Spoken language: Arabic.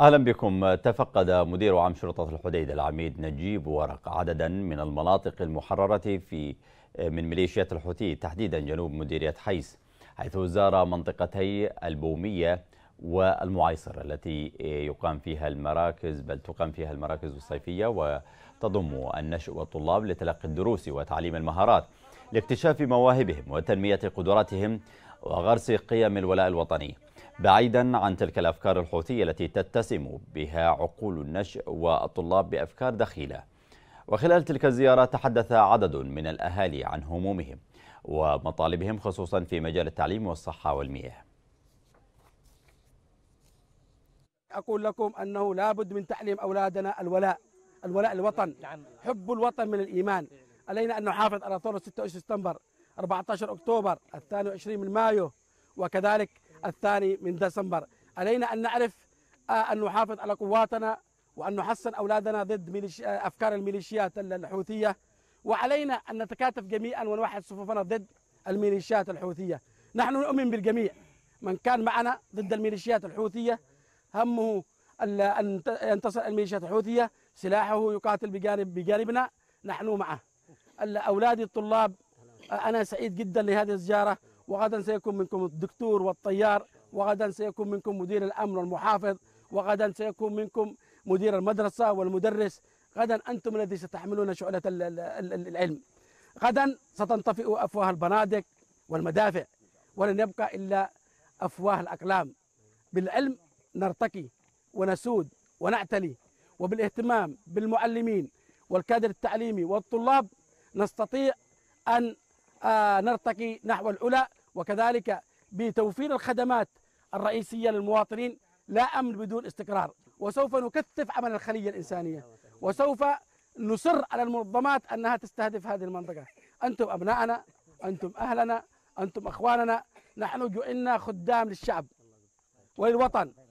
أهلا بكم تفقد مدير عام شرطة الحديدة العميد نجيب ورق عددا من المناطق المحررة في من ميليشيات الحوثي تحديدا جنوب مديرية حيس حيث زار منطقتي البومية والمعيصر التي يقام فيها المراكز بل تقام فيها المراكز الصيفية وتضم النشء والطلاب لتلقي الدروس وتعليم المهارات لاكتشاف مواهبهم وتنمية قدراتهم وغرس قيم الولاء الوطني بعيدا عن تلك الأفكار الحوثية التي تتسم بها عقول النشء والطلاب بأفكار دخيلة وخلال تلك الزيارة تحدث عدد من الأهالي عن همومهم ومطالبهم خصوصا في مجال التعليم والصحة والمياه أقول لكم أنه لابد من تعليم أولادنا الولاء الولاء الوطن حب الوطن من الإيمان علينا أن نحافظ على ثورة 26 سبتمبر 14 أكتوبر 22 من مايو وكذلك الثاني من ديسمبر علينا أن نعرف آه، أن نحافظ على قواتنا وأن نحصن أولادنا ضد آه، أفكار الميليشيات الحوثية وعلينا أن نتكاتف جميعا ونوحد صفوفنا ضد الميليشيات الحوثية نحن نؤمن بالجميع من كان معنا ضد الميليشيات الحوثية همه أن ينتصر الميليشيات الحوثية سلاحه يقاتل بجانب بجانبنا نحن معه أولادي الطلاب آه، أنا سعيد جدا لهذه الزيارة وغدا سيكون منكم الدكتور والطيار وغدا سيكون منكم مدير الأمن والمحافظ وغدا سيكون منكم مدير المدرسة والمدرس غدا أنتم الذي ستحملون شعلة العلم غدا ستنطفئ أفواه البنادق والمدافع ولن يبقى إلا أفواه الأقلام بالعلم نرتقي ونسود ونعتلي وبالاهتمام بالمعلمين والكادر التعليمي والطلاب نستطيع أن آه، نرتقي نحو العلا وكذلك بتوفير الخدمات الرئيسية للمواطنين لا أمن بدون استقرار وسوف نكثف عمل الخلية الإنسانية وسوف نصر على المنظمات أنها تستهدف هذه المنطقة أنتم أبناءنا أنتم أهلنا أنتم أخواننا نحن جئنا خدام للشعب وللوطن